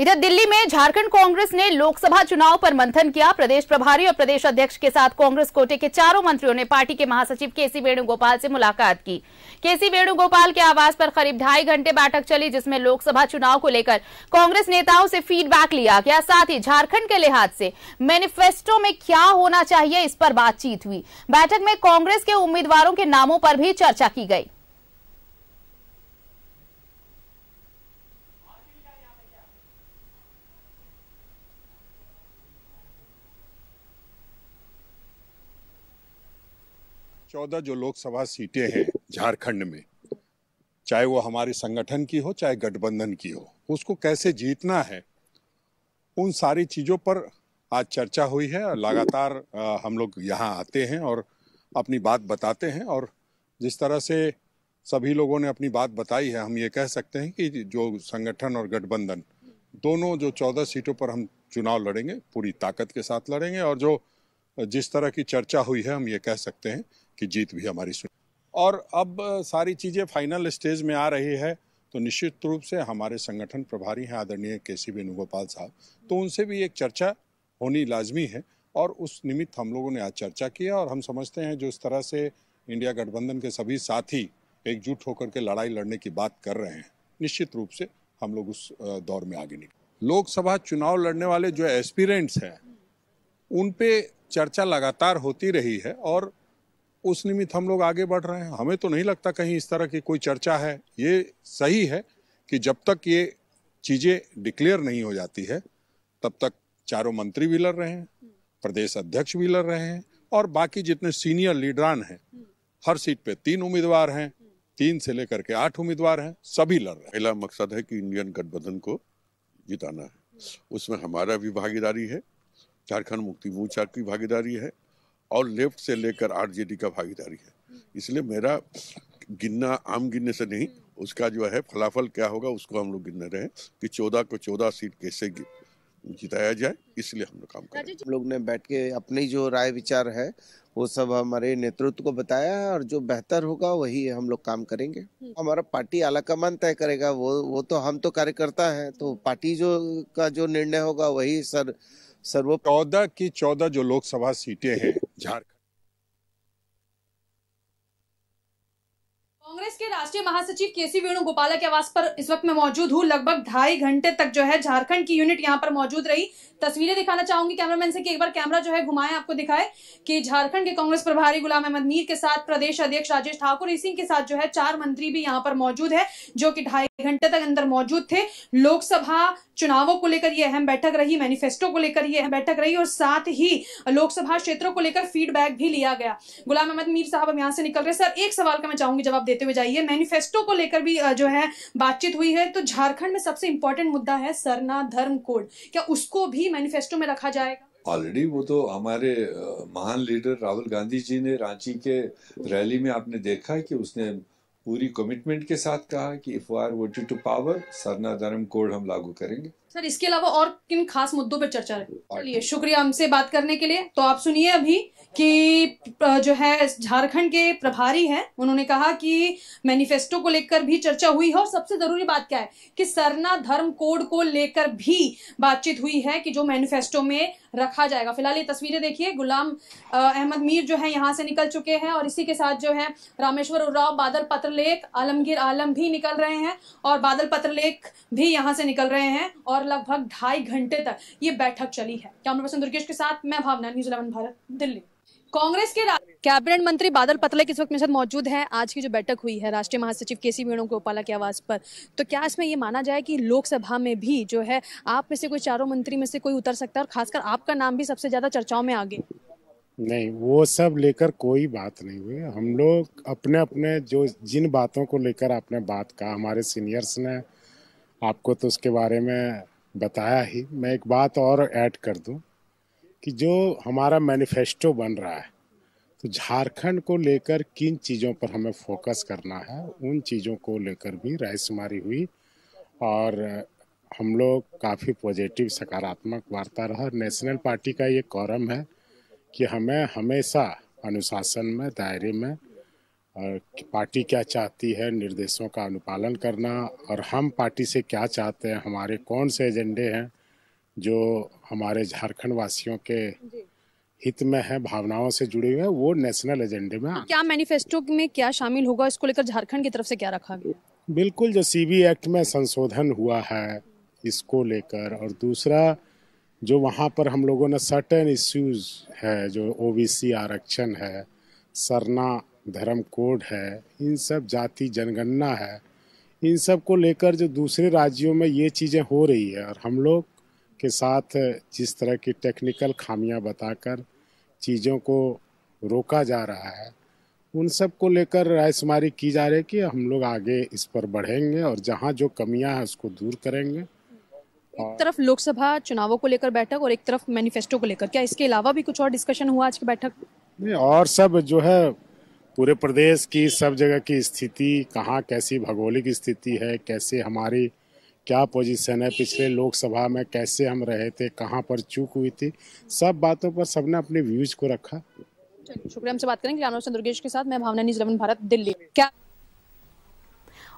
इधर दिल्ली में झारखंड कांग्रेस ने लोकसभा चुनाव पर मंथन किया प्रदेश प्रभारी और प्रदेश अध्यक्ष के साथ कांग्रेस कोटे के चारों मंत्रियों ने पार्टी के महासचिव केसी वेणुगोपाल से मुलाकात की केसी वेणुगोपाल के आवास पर करीब ढाई घंटे बैठक चली जिसमें लोकसभा चुनाव को लेकर कांग्रेस नेताओं से फीडबैक लिया गया साथ ही झारखंड के लिहाज से मैनिफेस्टो में क्या होना चाहिए इस पर बातचीत हुई बैठक में कांग्रेस के उम्मीदवारों के नामों पर भी चर्चा की गई चौदह जो लोकसभा सीटें हैं झारखंड में चाहे वो हमारे संगठन की हो चाहे गठबंधन की हो उसको कैसे जीतना है उन सारी चीज़ों पर आज चर्चा हुई है और लगातार हम लोग यहाँ आते हैं और अपनी बात बताते हैं और जिस तरह से सभी लोगों ने अपनी बात बताई है हम ये कह सकते हैं कि जो संगठन और गठबंधन दोनों जो चौदह सीटों पर हम चुनाव लड़ेंगे पूरी ताकत के साथ लड़ेंगे और जो जिस तरह की चर्चा हुई है हम ये कह सकते हैं कि जीत भी हमारी सुनी और अब सारी चीज़ें फाइनल स्टेज में आ रही है तो निश्चित रूप से हमारे संगठन प्रभारी हैं आदरणीय के सी वेणुगोपाल साहब तो उनसे भी एक चर्चा होनी लाजमी है और उस निमित्त हम लोगों ने आज चर्चा की और हम समझते हैं जो इस तरह से इंडिया गठबंधन के सभी साथी एकजुट होकर के लड़ाई लड़ने की बात कर रहे हैं निश्चित रूप से हम लोग उस दौर में आगे निकले लोकसभा चुनाव लड़ने वाले जो एस्पिरेंट्स हैं उन पर चर्चा लगातार होती रही है और उस निमित्त हम लोग आगे बढ़ रहे हैं हमें तो नहीं लगता कहीं इस तरह की कोई चर्चा है ये सही है कि जब तक ये चीज़ें डिक्लेयर नहीं हो जाती है तब तक चारों मंत्री भी लड़ रहे हैं प्रदेश अध्यक्ष भी लड़ रहे हैं और बाकी जितने सीनियर लीडरान हैं हर सीट पे तीन उम्मीदवार हैं तीन से लेकर के आठ उम्मीदवार हैं सभी लड़ रहे हैं पहला मकसद है कि इंडियन गठबंधन को जिताना है उसमें हमारा भी भागीदारी है झारखंड मुक्ति मोर्चा की भागीदारी है और लेफ्ट से लेकर आरजेडी का भागीदारी है इसलिए मेरा गिनना आम गिनने से नहीं उसका जो है फलाफल क्या होगा उसको हम लोग गिनने रहे हैं कि चौदह को चौदह सीट कैसे जिताया जाए इसलिए हम लोग काम कर रहे हैं हम लोग ने बैठ के अपनी जो राय विचार है वो सब हमारे नेतृत्व को बताया है और जो बेहतर होगा वही हम लोग काम करेंगे हम्म। हमारा पार्टी आलाकमान तय करेगा वो वो तो हम तो कार्यकर्ता हैं तो पार्टी जो का जो निर्णय होगा वही सर सर्व चौदह की चौदह जो लोकसभा सीटें हैं झारखंड कांग्रेस के राष्ट्रीय महासचिव केसी वेणुगोपाला के आवास पर इस वक्त मैं मौजूद हूँ लगभग ढाई घंटे तक जो है झारखंड की यूनिट यहाँ पर मौजूद रही तस्वीरें दिखाना चाहूंगी कैमरामैन से कि एक बार कैमरा जो है घुमाए आपको दिखाए कि झारखंड के कांग्रेस प्रभारी गुलाम अहमद मीर के साथ प्रदेश अध्यक्ष राजेश ठाकुर सिंह के साथ जो है चार मंत्री भी यहाँ पर मौजूद है जो की ढाई घंटे तक अंदर मौजूद थे लोकसभा चुनावों को लेकर ये अहम बैठक रही मैनिफेस्टो को लेकर ये अहम बैठक रही और साथ ही लोकसभा क्षेत्रों को लेकर फीडबैक भी लिया गया गुलाम अहमद मीर साहब अब यहाँ से निकल रहे सर एक सवाल का मैं चाहूंगी जवाब देते देते हुए जाइए मैनिफेस्टो को लेकर भी जो है बातचीत हुई है तो झारखंड में सबसे इंपॉर्टेंट मुद्दा है सरना धर्म कोड क्या उसको भी मैनिफेस्टो में रखा जाएगा ऑलरेडी वो तो हमारे महान लीडर राहुल गांधी जी ने रांची के रैली में आपने देखा कि उसने पूरी कमिटमेंट के साथ कहा कि if are voted to power Sarna Dharma code हम लागू करेंगे सर इसके अलावा और किन खास मुद्दों पर चर्चा रही चलिए शुक्रिया हमसे बात करने के लिए तो आप सुनिए अभी कि जो है झारखंड के प्रभारी हैं उन्होंने कहा कि मैनिफेस्टो को लेकर भी चर्चा हुई है और सबसे जरूरी बात क्या है कि सरना धर्म कोड को लेकर भी बातचीत हुई है कि जो मैनिफेस्टो में रखा जाएगा फिलहाल ये तस्वीरें देखिए गुलाम अहमद मीर जो है यहाँ से निकल चुके हैं और इसी के साथ जो है रामेश्वर उराव बादल पत्रलेख आलमगीर आलम भी निकल रहे हैं और बादल पत्रलेख भी यहाँ से निकल रहे हैं और लगभग ढाई घंटे तक ये बैठक चली है कैमरा पर्सन दुर्गेश के साथ मैं भावना न्यूज इलेवन भारत दिल्ली कांग्रेस के कैबिनेट मंत्री बादल पतले किस वक्त मेरे साथ मौजूद हैं आज की जो बैठक हुई है राष्ट्रीय महासचिव के सी वेणुगोपाला के आवास पर तो क्या इसमें ये माना जाए कि लोकसभा में भी जो है आप में से कोई चारों मंत्री में से कोई उतर सकता है और खासकर आपका नाम भी सबसे ज्यादा चर्चाओं में आगे नहीं वो सब लेकर कोई बात नहीं हुई हम लोग अपने अपने जो जिन बातों को लेकर आपने बात कहा हमारे सीनियर्स ने आपको तो उसके बारे में बताया ही मैं एक बात और ऐड कर दूं कि जो हमारा मैनिफेस्टो बन रहा है तो झारखंड को लेकर किन चीज़ों पर हमें फोकस करना है उन चीज़ों को लेकर भी रायशुमारी हुई और हम लोग काफ़ी पॉजिटिव सकारात्मक वार्ता रहा नेशनल पार्टी का ये कॉरम है कि हमें हमेशा अनुशासन में दायरे में और पार्टी क्या चाहती है निर्देशों का अनुपालन करना और हम पार्टी से क्या चाहते हैं हमारे कौन से एजेंडे हैं जो हमारे झारखंड वासियों के हित में है भावनाओं से जुड़े हुए हैं वो नेशनल एजेंडे में तो क्या मैनिफेस्टो में क्या शामिल होगा इसको लेकर झारखंड की तरफ से क्या रखा गया बिल्कुल जो सी एक्ट में संशोधन हुआ है इसको लेकर और दूसरा जो वहाँ पर हम लोगों ने सर्टेन इश्यूज है जो ओबीसी आरक्षण है सरना धर्म कोड है इन सब जाति जनगणना है इन सब को लेकर जो दूसरे राज्यों में ये चीज़ें हो रही है और हम लोग के साथ जिस तरह की टेक्निकल खामियां बताकर चीज़ों को रोका जा रहा है उन सब को लेकर रायशुमारी की जा रही है कि हम लोग आगे इस पर बढ़ेंगे और जहाँ जो कमियां हैं उसको दूर करेंगे एक तरफ लोकसभा चुनावों को लेकर बैठक और एक तरफ मैनिफेस्टो को लेकर क्या इसके अलावा भी कुछ और डिस्कशन हुआ आज की बैठक नहीं और सब जो है पूरे प्रदेश की सब जगह की स्थिति कहाँ कैसी भौगोलिक स्थिति है कैसे हमारी क्या पोजीशन है पिछले लोकसभा में कैसे हम रहे थे कहाँ पर चूक हुई थी सब बातों पर सबने अपने व्यूज को रखा शुक्रिया हमसे बात करेंगे दुर्गेश के साथ मैं भावना न्यूज भारत दिल्ली क्या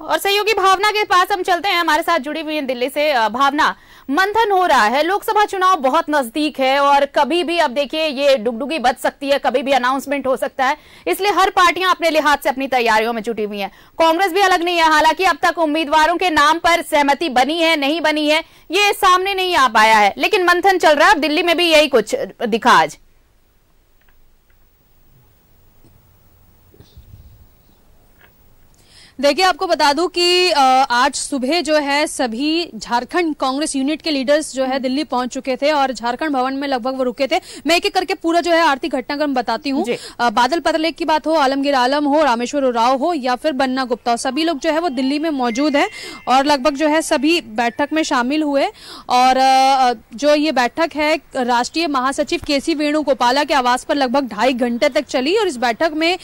और सहयोगी भावना के पास हम चलते हैं हमारे साथ जुड़ी हुई है दिल्ली से भावना मंथन हो रहा है लोकसभा चुनाव बहुत नजदीक है और कभी भी अब देखिए ये डुगडुगी बच सकती है कभी भी अनाउंसमेंट हो सकता है इसलिए हर पार्टियां अपने लिहाज से अपनी तैयारियों में जुटी हुई हैं कांग्रेस भी अलग नहीं है हालांकि अब तक उम्मीदवारों के नाम पर सहमति बनी है नहीं बनी है ये सामने नहीं आ पाया है लेकिन मंथन चल रहा है अब दिल्ली में भी यही कुछ दिखा आज देखिए आपको बता दूं कि आज सुबह जो है सभी झारखंड कांग्रेस यूनिट के लीडर्स जो है दिल्ली पहुंच चुके थे और झारखंड भवन में लगभग वो रुके थे मैं एक एक करके पूरा जो है आर्थिक घटनाक्रम बताती हूँ बादल पत्रलेख की बात हो आलमगीर आलम हो रामेश्वर उराव हो या फिर बन्ना गुप्ता सभी लोग जो है वो दिल्ली में मौजूद है और लगभग जो है सभी बैठक में शामिल हुए और जो ये बैठक है राष्ट्रीय महासचिव के सी वेणुगोपाला के आवास पर लगभग ढाई घंटे तक चली और इस बैठक में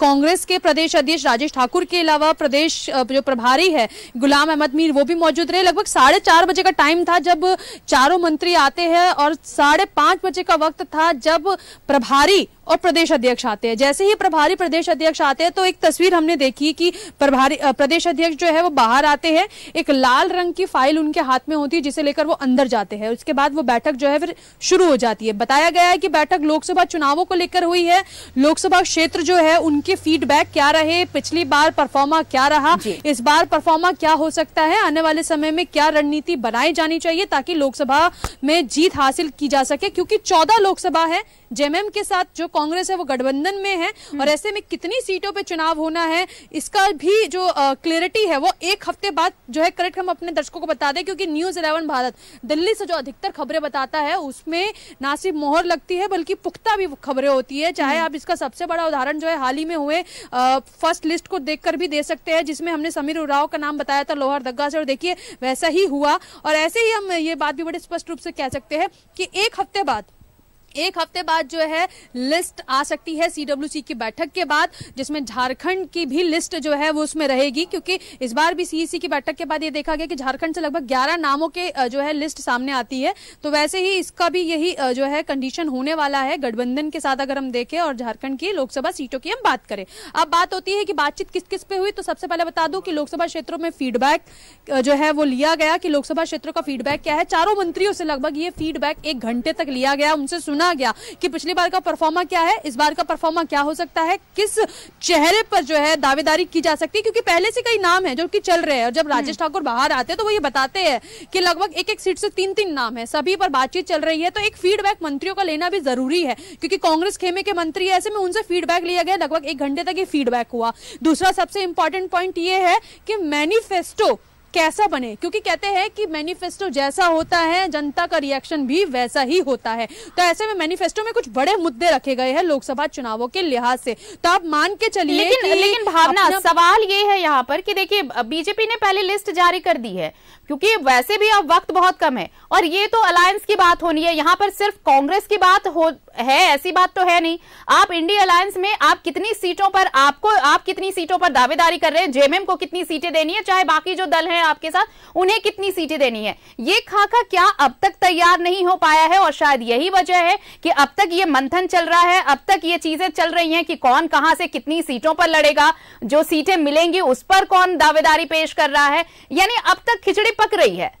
कांग्रेस के प्रदेश अध्यक्ष राजेश ठाकुर के अलावा प्रदेश जो प्रभारी है गुलाम अहमद मीर वो भी मौजूद रहे लगभग साढ़े चार बजे का टाइम था जब चारों मंत्री आते हैं और साढ़े पांच बजे का वक्त था जब प्रभारी और प्रदेश अध्यक्ष आते हैं जैसे ही प्रभारी प्रदेश अध्यक्ष आते हैं तो एक तस्वीर हमने देखी कि प्रभारी प्रदेश अध्यक्ष जो है वो बाहर आते हैं एक लाल रंग की फाइल उनके हाथ में होती है जिसे लेकर वो अंदर जाते हैं उसके बाद वो बैठक जो है फिर शुरू हो जाती है बताया गया है कि बैठक लोकसभा चुनावों को लेकर हुई है लोकसभा क्षेत्र जो है उनके फीडबैक क्या रहे पिछली बार परफॉर्मा क्या रहा इस बार परफॉर्मा क्या हो सकता है आने वाले समय में क्या रणनीति बनाई जानी चाहिए ताकि लोकसभा में जीत हासिल की जा सके क्योंकि चौदह लोकसभा है जेएमएम के साथ जो कांग्रेस है वो गठबंधन में है और हम्म। ऐसे में कितनी सीटों पर चुनाव होना है इसका भी जो क्लियरिटी है वो एक हफ्ते बाद जो है करेक्ट हम अपने दर्शकों को बता दें क्योंकि न्यूज इलेवन भारत दिल्ली से जो अधिकतर खबरें बताता है उसमें ना सिर्फ मोहर लगती है बल्कि पुख्ता भी खबरें होती है चाहे हम्म। आप इसका सबसे बड़ा उदाहरण जो है हाल ही में हुए फर्स्ट लिस्ट को देख भी दे सकते हैं जिसमें हमने समीर उराव का नाम बताया था लोहर दग्गा से और देखिए वैसा ही हुआ और ऐसे ही हम ये बात भी बड़े स्पष्ट रूप से कह सकते हैं कि एक हफ्ते बाद एक हफ्ते बाद जो है लिस्ट आ सकती है सीडब्ल्यूसी की बैठक के बाद जिसमें झारखंड की भी लिस्ट जो है वो उसमें रहेगी क्योंकि इस बार भी सीईसी e की बैठक के बाद ये देखा गया कि झारखंड से लगभग 11 नामों के जो है लिस्ट सामने आती है तो वैसे ही इसका भी यही जो है कंडीशन होने वाला है गठबंधन के साथ अगर हम देखें और झारखंड की लोकसभा सीटों की हम बात करें अब बात होती है कि बातचीत किस किस पे हुई तो सबसे पहले बता दू की लोकसभा क्षेत्रों में फीडबैक जो है वो लिया गया कि लोकसभा क्षेत्रों का फीडबैक क्या है चारों मंत्रियों से लगभग ये फीडबैक एक घंटे तक लिया गया उनसे सुना चुना गया कि पिछली बार का परफॉर्मा क्या है इस बार का परफॉर्मा क्या हो सकता है किस चेहरे पर जो है दावेदारी की जा सकती है क्योंकि पहले से कई नाम है जो की चल रहे हैं और जब हम्म। राजेश ठाकुर बाहर आते हैं तो वो ये बताते हैं कि लगभग एक एक सीट से तीन तीन नाम है सभी पर बातचीत चल रही है तो एक फीडबैक मंत्रियों का लेना भी जरूरी है क्योंकि कांग्रेस खेमे के मंत्री ऐसे में उनसे फीडबैक लिया गया लगभग एक घंटे तक ये फीडबैक हुआ दूसरा सबसे इंपॉर्टेंट पॉइंट ये है कि मैनिफेस्टो कैसा बने क्योंकि कहते हैं कि मैनिफेस्टो जैसा होता है जनता का रिएक्शन भी वैसा ही होता है तो ऐसे में मैनिफेस्टो में कुछ बड़े मुद्दे रखे गए हैं लोकसभा चुनावों के लिहाज से तो आप मान के चलिए लेकिन, लेकिन भावना अपना... सवाल ये है यहाँ पर कि देखिए बीजेपी ने पहले लिस्ट जारी कर दी है क्योंकि वैसे भी अब वक्त बहुत कम है और ये तो अलायंस की बात होनी है यहाँ पर सिर्फ कांग्रेस की बात हो है ऐसी बात तो है नहीं आप इंडिया अलायंस में आप कितनी सीटों पर आपको आप कितनी सीटों पर दावेदारी कर रहे हैं जेएमएम को कितनी सीटें देनी है चाहे बाकी जो दल हैं आपके साथ उन्हें कितनी सीटें देनी है ये खाका क्या अब तक तैयार नहीं हो पाया है और शायद यही वजह है कि अब तक ये मंथन चल रहा है अब तक ये चीजें चल रही है कि कौन कहां से कितनी सीटों पर लड़ेगा जो सीटें मिलेंगी उस पर कौन दावेदारी पेश कर रहा है यानी अब तक खिचड़ी पक रही है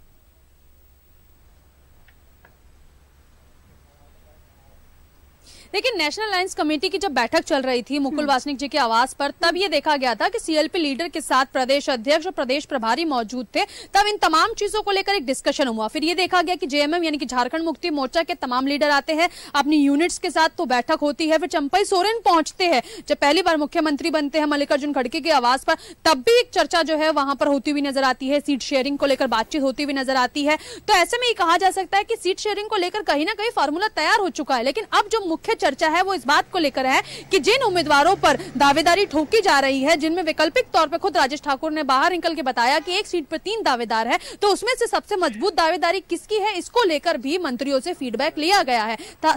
देखिए नेशनल अलायंस कमेटी की जब बैठक चल रही थी मुकुल हम्म। वासनिक जी के आवास पर तब ये देखा गया था कि सीएलपी लीडर के साथ प्रदेश अध्यक्ष और प्रदेश प्रभारी मौजूद थे तब इन तमाम चीजों को लेकर एक डिस्कशन हुआ फिर ये देखा गया कि जेएमएम यानी कि झारखंड मुक्ति मोर्चा के तमाम लीडर आते हैं अपनी यूनिट्स के साथ तो बैठक होती है फिर चंपई सोरेन पहुंचते हैं जब पहली बार मुख्यमंत्री बनते हैं मल्लिकार्जुन खड़के की आवास पर तब भी एक चर्चा जो है वहां पर होती हुई नजर आती है सीट शेयरिंग को लेकर बातचीत होती हुई नजर आती है तो ऐसे में ये कहा जा सकता है कि सीट शेयरिंग को लेकर कहीं ना कहीं फार्मूला तैयार हो चुका है लेकिन अब जो मुख्य चर्चा है वो इस बात को लेकर है कि जिन उम्मीदवारों पर दावेदारी ठोकी जा रही है जिनमें वैकल्पिक तौर पर खुद राजेश ठाकुर ने बाहर निकल के बताया कि एक सीट पर तीन दावेदार है तो उसमें से सबसे मजबूत दावेदारी किसकी है इसको लेकर भी मंत्रियों से फीडबैक लिया गया है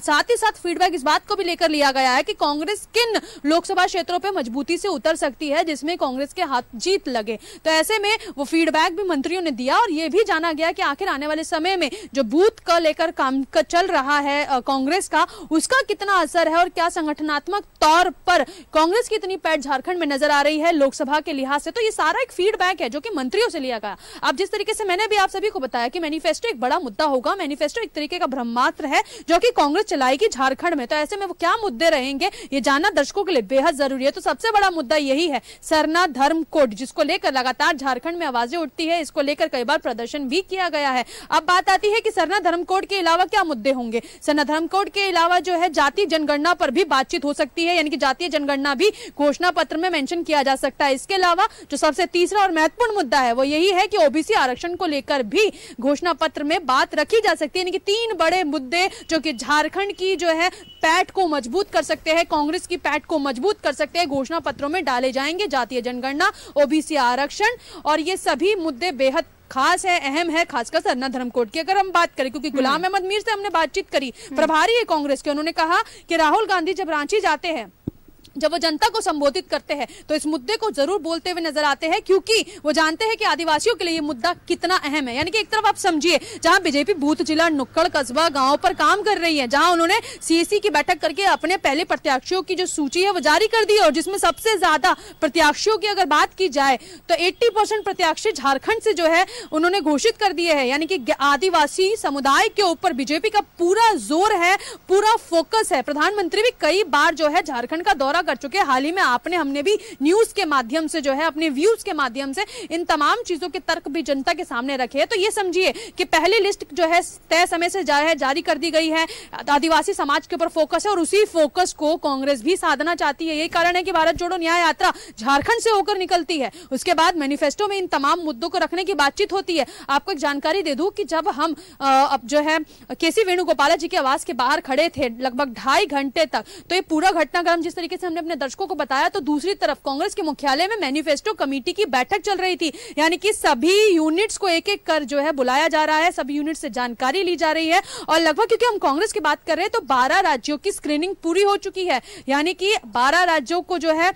साथ ही साथ फीडबैक इस बात को भी लेकर लिया गया है कि कांग्रेस किन लोकसभा क्षेत्रों पर मजबूती से उतर सकती है जिसमें कांग्रेस के हाथ जीत लगे तो ऐसे में वो फीडबैक भी मंत्रियों ने दिया और ये भी जाना गया कि आखिर आने वाले समय में जो बूथ का लेकर काम का चल रहा है कांग्रेस का उसका कितना कितना असर है और क्या संगठनात्मक तौर पर कांग्रेस की इतनी पैठ झारखंड में नजर आ रही है लोकसभा के लिहाज से तो ये सारा एक फीडबैक है जो कि मंत्रियों से लिया गया अब जिस तरीके से मैंने भी आप सभी को बताया कि मैनिफेस्टो एक बड़ा मुद्दा होगा मैनिफेस्टो एक तरीके का ब्रह्मात्र है जो की कांग्रेस चलाएगी झारखंड में तो ऐसे में वो क्या मुद्दे रहेंगे ये जानना दर्शकों के लिए बेहद जरूरी है तो सबसे बड़ा मुद्दा यही है सरना धर्म कोड जिसको लेकर लगातार झारखंड में आवाजें उठती है इसको लेकर कई बार प्रदर्शन भी किया गया है अब बात आती है कि सरना धर्म कोड के अलावा क्या मुद्दे होंगे सरना धर्म कोड के अलावा जो है जाति की जनगणना पर भी बातचीत हो सकती है यानी कि जातीय जनगणना भी घोषणा पत्र में मेंशन किया जा सकता है इसके अलावा जो सबसे तीसरा और महत्वपूर्ण मुद्दा है वो यही है कि ओबीसी आरक्षण को लेकर भी घोषणा पत्र में बात रखी जा सकती है यानी कि तीन बड़े मुद्दे जो कि झारखंड की जो है पैट को मजबूत कर सकते हैं कांग्रेस की पैट को मजबूत कर सकते हैं घोषणा पत्रों में डाले जाएंगे जातीय जनगणना ओबीसी आरक्षण और ये सभी मुद्दे बेहद खास है अहम है खासकर सरना कोर्ट की अगर हम बात करें क्योंकि हम्म। गुलाम अहमद मीर से हमने बातचीत करी प्रभारी है कांग्रेस के उन्होंने कहा कि राहुल गांधी जब रांची जाते हैं जब वो जनता को संबोधित करते हैं तो इस मुद्दे को जरूर बोलते हुए नजर आते हैं क्योंकि वो जानते हैं कि आदिवासियों के लिए ये मुद्दा कितना अहम है यानी कि एक तरफ आप समझिए जहां बीजेपी बूथ जिला नुक्कड़ कस्बा गांव पर काम कर रही है जहां उन्होंने सीएसी की बैठक करके अपने पहले प्रत्याशियों की जो सूची है वो जारी कर दी और जिसमें सबसे ज्यादा प्रत्याशियों की अगर बात की जाए तो एट्टी प्रत्याशी झारखंड से जो है उन्होंने घोषित कर दिए है यानी कि आदिवासी समुदाय के ऊपर बीजेपी का पूरा जोर है पूरा फोकस है प्रधानमंत्री भी कई बार जो है झारखंड का दौरा कर चुके हाल ही में आपने हमने भी न्यूज के माध्यम से जो है अपने व्यूज के माध्यम से इन तमाम चीजों के तर्क भी जनता के सामने रखे है तो ये समझिए कि पहली लिस्ट जो है तय समय से जारी कर दी गई है आदिवासी समाज के ऊपर फोकस है और उसी फोकस को कांग्रेस भी साधना चाहती है यही कारण है कि भारत जोड़ो न्याय यात्रा झारखंड से होकर निकलती है उसके बाद मैनिफेस्टो में इन तमाम मुद्दों को रखने की बातचीत होती है आपको एक जानकारी दे दू की जब हम अब जो है केसी वेणुगोपाला जी के आवास के बाहर खड़े थे लगभग ढाई घंटे तक तो ये पूरा घटनाक्रम जिस तरीके से हमने अपने दर्शकों को बताया तो दूसरी तरफ कांग्रेस के मुख्यालय में मैनिफेस्टो कमेटी की बैठक चल रही थी यानी कि सभी यूनिट्स को एक एक कर जो है बुलाया जा रहा है सभी यूनिट से जानकारी ली जा रही है और लगभग क्योंकि हम कांग्रेस की बात कर रहे हैं तो बारह राज्यों की स्क्रीनिंग पूरी हो चुकी है यानी कि बारह राज्यों को जो है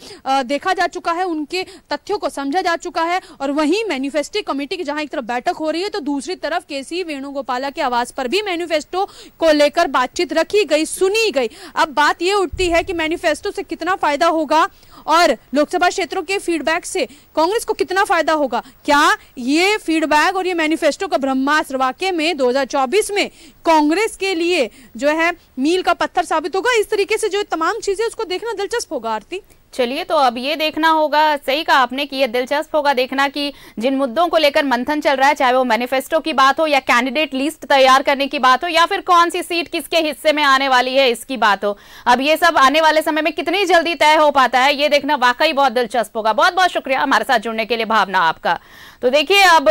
देखा जा चुका है उनके तथ्यों को समझा जा चुका है और वही मैनिफेस्टो कमेटी की जहां एक तरफ बैठक हो रही है तो दूसरी तरफ के सी वेणुगोपाला के आवास पर भी मैनिफेस्टो को लेकर बातचीत रखी गई सुनी गई अब बात यह उठती है कि मैनिफेस्टो से कितना कितना फायदा होगा और लोकसभा क्षेत्रों के फीडबैक से कांग्रेस को कितना फायदा होगा क्या ये फीडबैक और ये मैनिफेस्टो का ब्रह्मास्त्र वाक्य में 2024 में कांग्रेस के लिए जो है मील का पत्थर साबित होगा इस तरीके से जो तमाम चीजें उसको देखना दिलचस्प होगा आरती चलिए तो अब ये देखना होगा सही कहा आपने कि ये दिलचस्प होगा देखना कि जिन मुद्दों को लेकर मंथन चल रहा है चाहे वो मैनिफेस्टो की बात हो या कैंडिडेट लिस्ट तैयार करने की बात हो या फिर कौन सी सीट किसके हिस्से में आने वाली है इसकी बात हो अब ये सब आने वाले समय में कितनी जल्दी तय हो पाता है ये देखना वाकई बहुत दिलचस्प होगा बहुत बहुत शुक्रिया हमारे साथ जुड़ने के लिए भावना आपका तो देखिए अब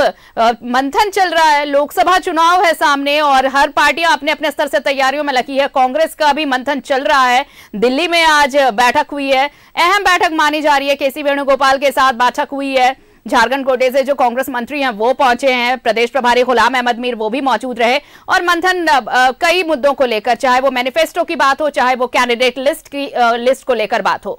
मंथन चल रहा है लोकसभा चुनाव है सामने और हर पार्टियां अपने अपने स्तर से तैयारियों में लगी है कांग्रेस का भी मंथन चल रहा है दिल्ली में आज बैठक हुई है अहम बैठक मानी जा रही है केसी वेणुगोपाल के साथ बैठक हुई है झारखंड कोटे से जो कांग्रेस मंत्री हैं वो पहुंचे हैं प्रदेश प्रभारी गुलाम अहमद मीर वो भी मौजूद रहे और मंथन कई मुद्दों को लेकर चाहे वो मैनिफेस्टो की बात हो चाहे वो कैंडिडेट लिस्ट की लिस्ट को लेकर बात हो